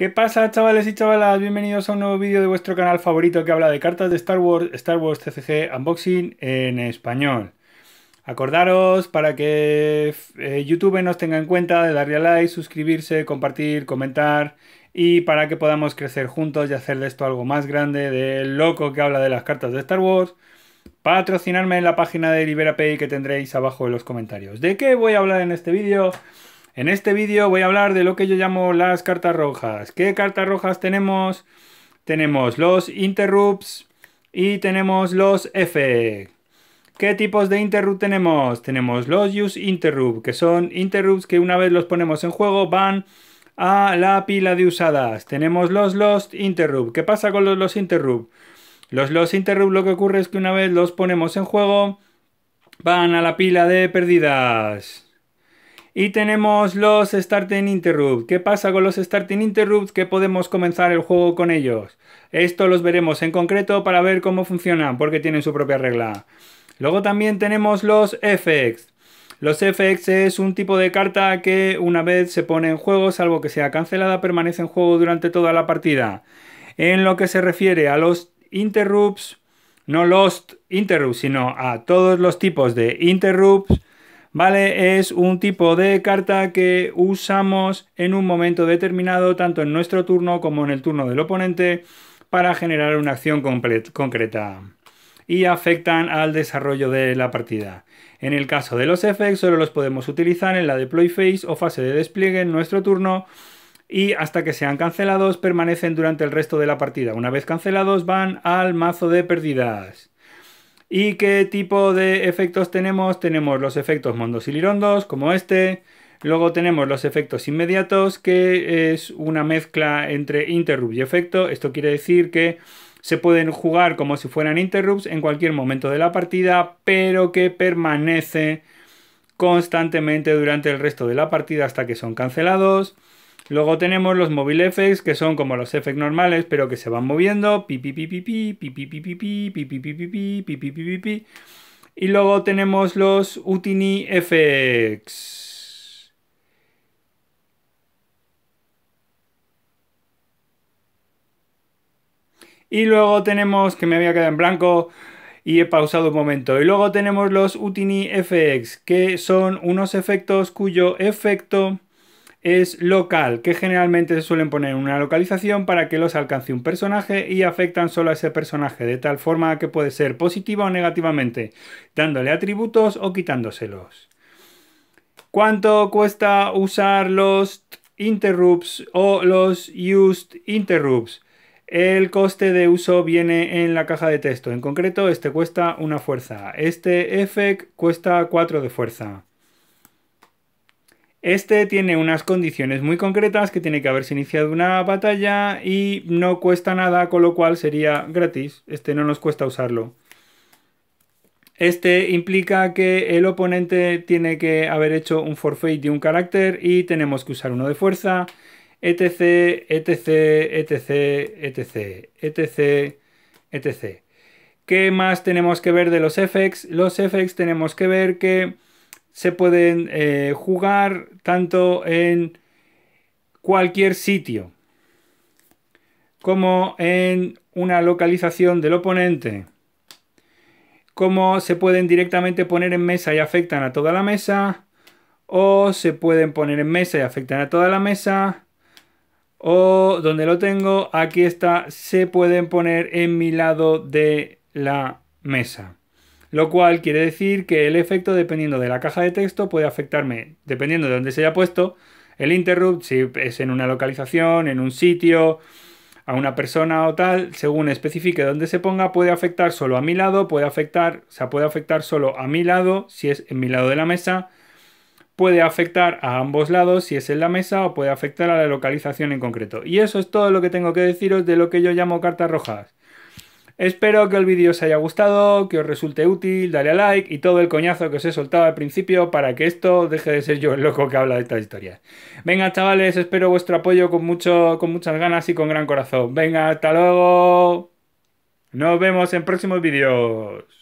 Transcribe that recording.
¿Qué pasa, chavales y chavalas? Bienvenidos a un nuevo vídeo de vuestro canal favorito que habla de cartas de Star Wars, Star Wars CCG Unboxing en español. Acordaros para que eh, YouTube nos tenga en cuenta de darle a like, suscribirse, compartir, comentar y para que podamos crecer juntos y hacer de esto algo más grande del loco que habla de las cartas de Star Wars. Patrocinarme en la página de LiberaPay que tendréis abajo en los comentarios. ¿De qué voy a hablar en este vídeo? En este vídeo voy a hablar de lo que yo llamo las cartas rojas. ¿Qué cartas rojas tenemos? Tenemos los interrupts y tenemos los F. ¿Qué tipos de interrupt tenemos? Tenemos los use interrupt, que son interrupts que una vez los ponemos en juego van a la pila de usadas. Tenemos los lost interrupt. ¿Qué pasa con los lost interrupt? Los lost interrupt lo que ocurre es que una vez los ponemos en juego van a la pila de perdidas. Y tenemos los Starting Interrupt. ¿Qué pasa con los Starting Interrupt? Que podemos comenzar el juego con ellos. Esto los veremos en concreto para ver cómo funcionan, porque tienen su propia regla. Luego también tenemos los FX. Los FX es un tipo de carta que una vez se pone en juego, salvo que sea cancelada, permanece en juego durante toda la partida. En lo que se refiere a los interrupts, no los interrupts, sino a todos los tipos de interrupts, ¿vale? Es un tipo de carta que usamos en un momento determinado, tanto en nuestro turno como en el turno del oponente, para generar una acción concreta y afectan al desarrollo de la partida. En el caso de los effects, solo los podemos utilizar en la deploy phase o fase de despliegue en nuestro turno y hasta que sean cancelados permanecen durante el resto de la partida. Una vez cancelados van al mazo de pérdidas. ¿Y qué tipo de efectos tenemos? Tenemos los efectos mondos y lirondos, como este. Luego tenemos los efectos inmediatos, que es una mezcla entre interrupt y efecto. Esto quiere decir que se pueden jugar como si fueran interrupts en cualquier momento de la partida, pero que permanece constantemente durante el resto de la partida hasta que son cancelados. Luego tenemos los mobile effects, que son como los effects normales, pero que se van moviendo. pi, pi, pi, pi, pi, pi, pi, pi, pi, pi, pi, Y luego tenemos los Utini FX. Y luego tenemos, que me había quedado en blanco y he pausado un momento. Y luego tenemos los Utini FX, que son unos efectos cuyo efecto es local, que generalmente se suelen poner en una localización para que los alcance un personaje y afectan solo a ese personaje, de tal forma que puede ser positiva o negativamente, dándole atributos o quitándoselos. ¿Cuánto cuesta usar los interrupts o los used interrupts? El coste de uso viene en la caja de texto. En concreto, este cuesta una fuerza. Este effect cuesta 4 de fuerza. Este tiene unas condiciones muy concretas que tiene que haberse iniciado una batalla y no cuesta nada, con lo cual sería gratis. Este no nos cuesta usarlo. Este implica que el oponente tiene que haber hecho un forfeit de un carácter y tenemos que usar uno de fuerza, etc, etc, etc, etc, etc, etc. ¿Qué más tenemos que ver de los effects? Los effects tenemos que ver que se pueden eh, jugar tanto en cualquier sitio como en una localización del oponente, como se pueden directamente poner en mesa y afectan a toda la mesa, o se pueden poner en mesa y afectan a toda la mesa, o donde lo tengo, aquí está, se pueden poner en mi lado de la mesa lo cual quiere decir que el efecto dependiendo de la caja de texto puede afectarme, dependiendo de dónde se haya puesto, el interrupt, si es en una localización, en un sitio, a una persona o tal, según especifique dónde se ponga, puede afectar solo a mi lado, puede afectar, o sea, puede afectar solo a mi lado si es en mi lado de la mesa, puede afectar a ambos lados si es en la mesa o puede afectar a la localización en concreto. Y eso es todo lo que tengo que deciros de lo que yo llamo cartas rojas. Espero que el vídeo os haya gustado, que os resulte útil, dale a like y todo el coñazo que os he soltado al principio para que esto deje de ser yo el loco que habla de estas historias. Venga, chavales, espero vuestro apoyo con, mucho, con muchas ganas y con gran corazón. Venga, hasta luego. Nos vemos en próximos vídeos.